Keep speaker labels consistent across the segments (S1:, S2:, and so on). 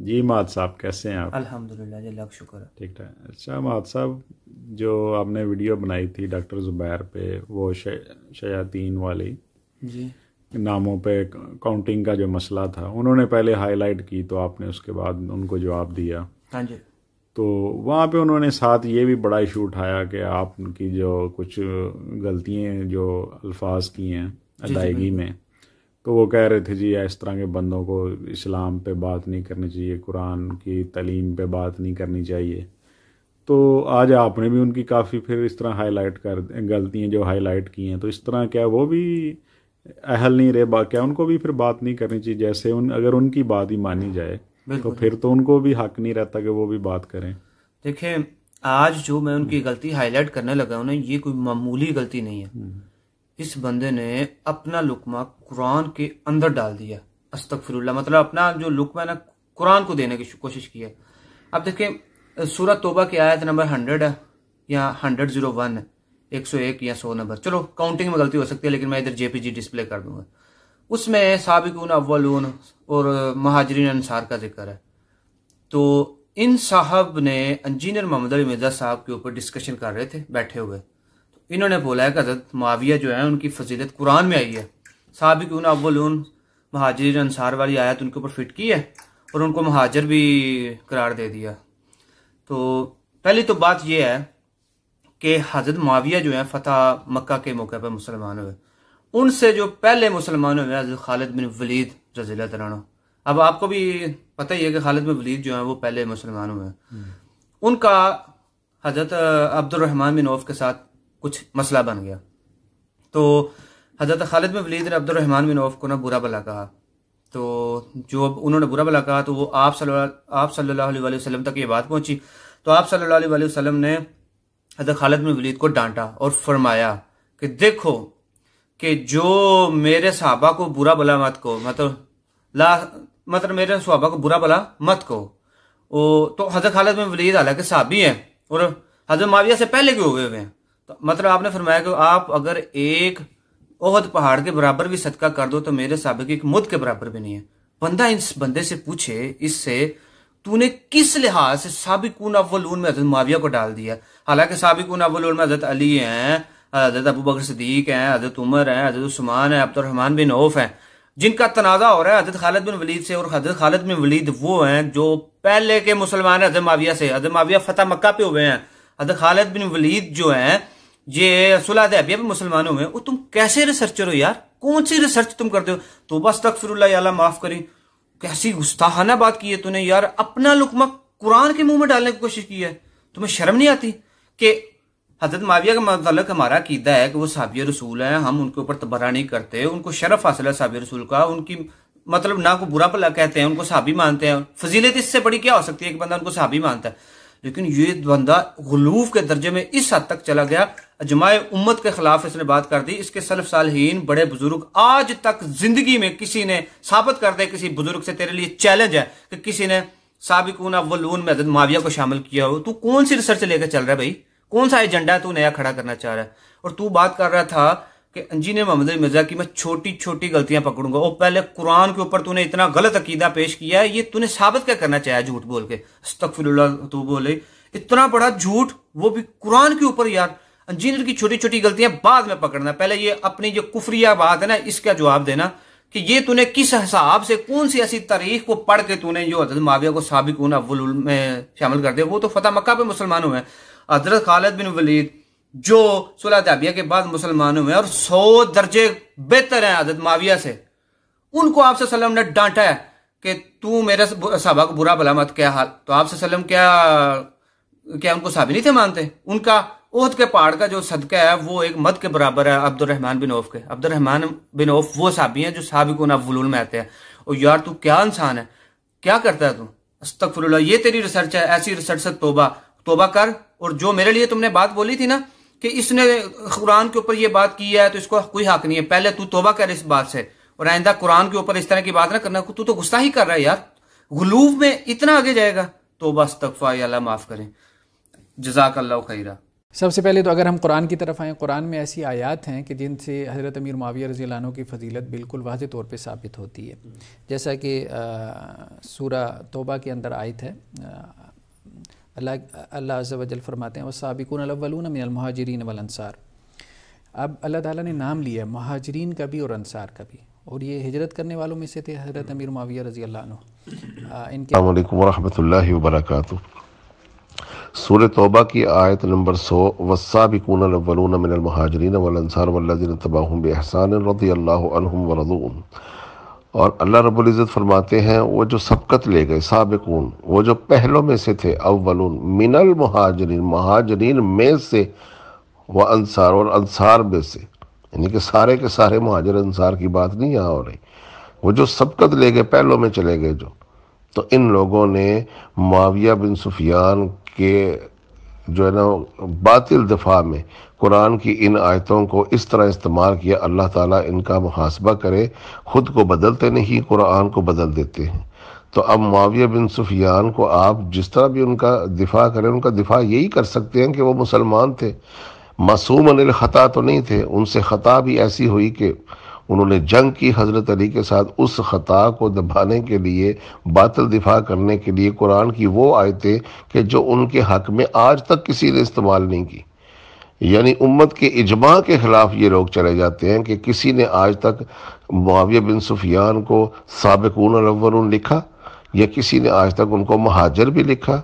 S1: जी मात साहब कैसे हैं आप
S2: अल्हम्दुलिल्लाह जल्ला शुक्र है ठीक ठाक
S1: अच्छा मात साहब जो आपने वीडियो बनाई थी डॉक्टर ज़ुबैर पे वो शयातीन वाली जी नामों पे काउंटिंग का जो मसला था उन्होंने पहले हाईलाइट की तो आपने उसके बाद उनको जवाब दिया हाँ जी तो वहाँ पे उन्होंने साथ ये भी बड़ा इशू उठाया कि आपकी जो कुछ गलतियाँ जो अल्फाज की हैं अदायगी में तो वो कह रहे थे जी इस तरह के बंदों को इस्लाम पे बात नहीं करनी चाहिए कुरान की तलीम पे बात नहीं करनी चाहिए तो आज आपने भी उनकी काफ़ी फिर इस तरह हाईलाइट कर गलतियाँ जो हाईलाइट की हैं तो इस तरह क्या वो भी अहल नहीं रहे बा क्या उनको भी फिर बात नहीं करनी चाहिए जैसे उन अगर उनकी बात ही मानी जाए तो फिर तो उनको भी हक नहीं रहता कि वो भी बात करें
S2: देखिए आज जो मैं उनकी गलती हाईलाइट करने लगा हूँ ना ये कोई मामूली गलती नहीं है हम्म। इस बंदे ने अपना लुकमा कुरान के अंदर डाल दिया अस्तफरुल्ला मतलब अपना जो लुकमा ना कुरान को देने की कोशिश की है अब देखिए सूरत तोबा की आयत नंबर हंड्रेड है या हंड्रेड जीरो वन है एक सौ एक या सौ नंबर चलो काउंटिंग में गलती हो सकती है लेकिन मैं इधर जेपीजी डिस्प्ले कर दूंगा उसमें साबिकून अव्वलून और महाजरीन अनसार का जिक्र है तो इन साहब ने इंजीनियर मोहम्मद अली मिर्जा साहब के ऊपर डिस्कशन कर रहे थे बैठे हुए इन्होंने बोला है कि हज़रत माविया जो है उनकी फजीलत कुरान में आई है सबक उन अव्वलून महाजरीन अनसार वाली आयत उनके ऊपर फिट की है और उनको महाजर भी करार दे दिया तो पहली तो बात यह है कि हजरत माविया जो है फतेह मक्का के मौके पर मुसलमान हुए उनसे जो पहले मुसलमान हुए हजरत खालिद बिन वलीद रजील तरण अब आपको भी पता ही है कि खालिद बिन वलीद जो है वो पहले मुसलमान हुए हम्म। उनका हजरत अब्दुलरहमान बिन औफ के साथ कुछ मसला बन गया तो हज़रत खालिद में वलीद ने अब्दुलरहमान बिन औफ को ना बुरा भला कहा तो जो उन्होंने बुरा भला कहा तो वो आप सल्ला सल्लल्लाहु अलैहि वसल्लम तक ये बात पहुंची तो आप सल्लल्लाहु अलैहि वसल्लम ने हजरत खालिद में वलीद को डांटा और फरमाया कि देखो कि जो मेरे सहाबा को बुरा भला मत कहो मतलब ला मतलब मेरे सहाबा को बुरा भला मत कहो ओ तो हजरत खालिद में वलीद हालांकि सहाबी है और हजरत माविया से पहले क्यों हुए हुए हैं तो मतलब आपने फरमाया कि आप अगर एक ओहद पहाड़ के बराबर भी सदका कर दो तो मेरे सबक एक मुद के बराबर भी नहीं है बंदा इस बंदे से पूछे इससे तूने किस लिहाज से सबकून अव्वलून में हजरत माविया को डाल दिया हालांकि सबकून अव्वलून में हजरत अली हैं हजरत अबू बकर सदीक हैं हजरत उमर हैं हजरत उस्मान है अब्दुलरहमान बिन औफ हैं जिनका तनाज़ा हो रहा है हजरत खालिद बिन वलीद से और हजरत खालिद बिन वलीद वो हैं जो पहले के मुसलमान हैं हजरत माविया से हजरत माविया फतेह मक्का पे हुए हैं हजरत खालिद बिन वलीद जो हैं ये सुलह अभी मुसलमानों में वो तुम कैसे रिसर्चर हो यार कौन सी रिसर्च तुम करते हो तो बस तक फिर माफ करें कैसी गुस्ताहाना बात की है तूने यार अपना लुकमा कुरान के मुंह में डालने की कोशिश की है तुम्हें शर्म नहीं आती कि हजरत माविया का मतलब हमारा कीदा है कि वो साबिय रसूल है हम उनके ऊपर तबरा नहीं करते उनको शर्फ हासिल है सब रसूल का उनकी मतलब ना को बुरा भला कहते हैं उनको साबी मानते हैं फजीलत इससे बड़ी क्या हो सकती है कि बंदा उनको साबी मानता है लेकिन ये बंदा गलूफ के दर्जे में इस हद तक चला गया अजमाय उम्मत के खिलाफ इसने बात कर दी इसके सलफ सालहीन बड़े बुजुर्ग आज तक जिंदगी में किसी ने साबित कर दे किसी बुजुर्ग से तेरे लिए चैलेंज है कि किसी ने सबकून अवलून में हजरत माविया को शामिल किया हो तू कौन सी रिसर्च लेकर चल रहा है भाई कौन सा एजेंडा तू नया खड़ा करना चाह रहा है और तू बात कर रहा था कि अंजीन मोहम्मद मिर्जा की मैं छोटी छोटी गलतियां पकड़ूंगा वो पहले कुरान के ऊपर तूने इतना गलत अकीदा पेश किया है ये तूने साबित क्या करना चाहिए झूठ बोल के तकफिल्ला तू बोले इतना बड़ा झूठ वो भी कुरान के ऊपर यार इंजीनियर की छोटी छोटी गलतियां बाद में पकड़ना पहले ये अपनी जो कुफरिया बात है ना इसका जवाब देना कि ये तूने किस हिसाब से कौन सी ऐसी तारीख को पढ़ के तूने जो हजरत माविया को साबिक में शामिल कर दिया वो तो फतेह मक्का पे मुसलमान हुए हैं हजरत खालिद बिन वलीद जो सुलह ताबिया के बाद मुसलमानों में और सौ दर्जे बेहतर हैं आदत माविया से उनको आपसे सलम ने डांटा है कि तू मेरे साहबा को बुरा भला मत क्या हाल तो आपसे सलम क्या क्या उनको साहब नहीं थे मानते उनका ओहद के पहाड़ का जो सदका है वो एक मत के बराबर है अब्दुलरहमान बिन औफ के अब्दुलरहमान बिन औफ वो साबी हैं जो साबिक वलूल में आते हैं और यार तू क्या इंसान है क्या करता है तू अस्तफर ये तेरी रिसर्च है ऐसी रिसर्च से तोबा तोबा कर और जो मेरे लिए तुमने बात बोली थी ना कि इसने कुरान के ऊपर ये बात की है तो इसको कोई हक नहीं है पहले तू तोबा कर इस बात से और आइंदा कुरान के ऊपर इस तरह की बात ना करना तू तो गुस्सा ही कर रहा है यार गुलूब में इतना आगे जाएगा तोबा तकफा अल्लाह माफ़ करें जजाक अल्लाह खैरा सबसे पहले तो अगर हम कुरान की तरफ आएँ कुरान में ऐसी आयात हैं कि जिनसे हज़रत अमीर माविया रजी की फजीलत बिल्कुल वाज तौर पर साबित होती है जैसा कि सूरा तोबा के अंदर आयत है अल्लाह अल्लाह वजल फरमाते हैं वसाबिकून साबिकुन अव्वलून मिनलमहाजरीन वलनसार अब अल्लाह ताला ने नाम लिया महाजरीन का भी और अनसार का भी और ये हिजरत करने वालों में से थे हजरत अमीर माविया रजी अल्लाह इनके
S1: वरहमल वर्क सूर तोबा की आयत नंबर सौ वसाबिकून अव्वलून मिनलमहाजरीन वलनसार वल्लिन तबाहम बहसान रदी अल्लाह वरदून और अल्लाह रब्बुल इज़्ज़त फरमाते हैं वो जो सबकत ले गए सबकून वो जो पहलों में से थे अव्वलून मिनल महाजरीन महाजरीन में से व अंसार और अंसार में से यानी कि सारे के सारे महाजर अंसार की बात नहीं यहाँ हो रही वो जो सबकत ले गए पहलों में चले गए जो तो इन लोगों ने माविया बिन सुफियान के जो है ना बातिल दफा में कुरान की इन आयतों को इस तरह इस्तेमाल किया अल्लाह ताला इनका मुहासबा करे ख़ुद को बदलते नहीं कुरान को बदल देते हैं तो अब माविया बिन सुफियान को आप जिस तरह भी उनका दिफा करें उनका दिफा यही कर सकते हैं कि वो मुसलमान थे मासूम अनिल ख़ता तो नहीं थे उनसे ख़ता भी ऐसी हुई कि उन्होंने जंग की हज़रत अली के साथ उस ख़ता को दबाने के लिए बातल दिफा करने के लिए कुरान की वो आयतें कि जो उनके हक में आज तक किसी ने इस्तेमाल नहीं की यानी उम्मत के इजमा के ख़िलाफ़ ये लोग चले जाते हैं कि किसी ने आज तक मुआविया बिन सुफियान को सबकून अव्वल लिखा या किसी ने आज तक उनको महाजर भी लिखा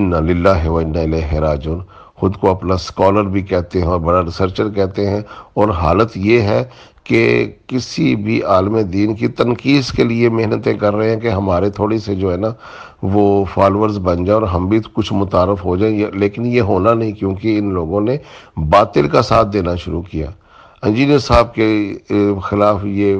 S1: इन्ना लिल्ला व इन्ना राजुन खुद को अपना स्कॉलर भी कहते हैं और बड़ा रिसर्चर कहते हैं और हालत ये है कि किसी भी आलम दीन की तनकीस के लिए मेहनतें कर रहे हैं कि हमारे थोड़ी से जो है ना वो फॉलोअर्स बन जाए और हम भी कुछ मुतारफ़ हो जाएं लेकिन ये होना नहीं क्योंकि इन लोगों ने बातिल का साथ देना शुरू किया इंजीनियर साहब के ख़िलाफ़ ये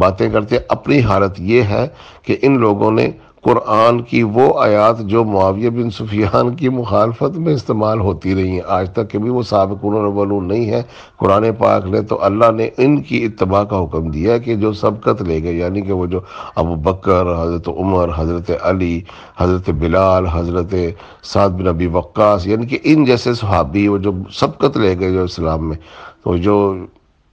S1: बातें करते अपनी हालत ये है कि इन लोगों ने कुरान की वो आयात जो मुआविया बिन सुफियान की मुखालफत में इस्तेमाल होती रही हैं आज तक कभी वो सबकून नहीं है कुरान पाक ने तो अल्लाह ने इनकी इतबा का हुक्म दिया है कि जो सबकत ले गए यानी कि वो जो अबू बकर हज़रत उमर हज़रत अली हज़रत बिलाल हज़रत साद बिन अबी वक्स यानी कि इन जैसे सहाबी वो जो सबकत ले गए जो इस्लाम में तो जो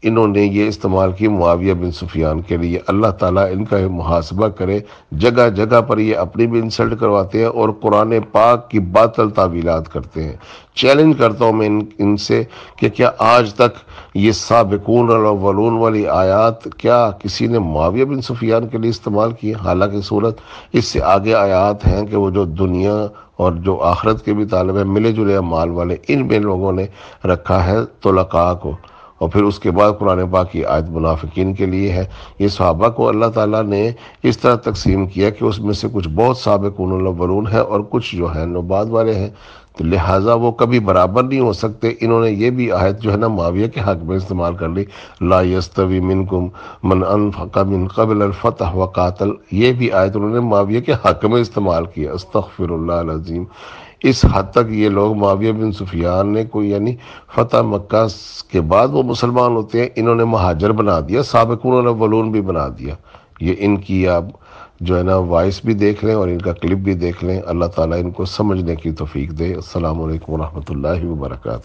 S1: इन्होंने ये इस्तेमाल की मुआविया बिन सुफियान के लिए अल्लाह ताला इनका मुहासबा करे जगह जगह पर ये अपनी भी इंसल्ट करवाते हैं और कुरान पाक की बातल तावीलात करते हैं चैलेंज करता हूँ मैं इन इनसे कि क्या आज तक ये सबकून और वलून वाली आयात क्या किसी ने मुआविया बिन सुफियान के लिए इस्तेमाल की हालांकि सूरत इससे आगे आयात हैं कि वो जो दुनिया और जो आखरत के भी तालब है मिले जुले माल वाले इन में लोगों ने रखा है तोलका को और फिर उसके बाद कुरान पाक की आयत मुनाफिकीन के लिए है ये सहाबा को अल्लाह ताला ने इस तरह तकसीम किया कि उसमें से कुछ बहुत सबकून वरून है और कुछ जो है नबाद वाले हैं तो लिहाजा वो कभी बराबर नहीं हो सकते इन्होंने ये भी आयत जो है ना माविया के हक में इस्तेमाल कर ली ला यस्तवी मिनकुम मन अनफका मिन कबल अलफ़तह व कातल ये भी आयत उन्होंने माविया के हक में इस्तेमाल किया अजीम इस हद तक ये लोग माविया बिन सुफियान ने कोई यानी फतह मक्का के बाद वो मुसलमान होते हैं इन्होंने महाजर बना दिया सबकून वलून भी बना दिया ये इनकी आप जो है ना वॉइस भी देख लें और इनका क्लिप भी देख लें अल्लाह ताला इनको समझने की तोफ़ी दे असल वरहमल वर्का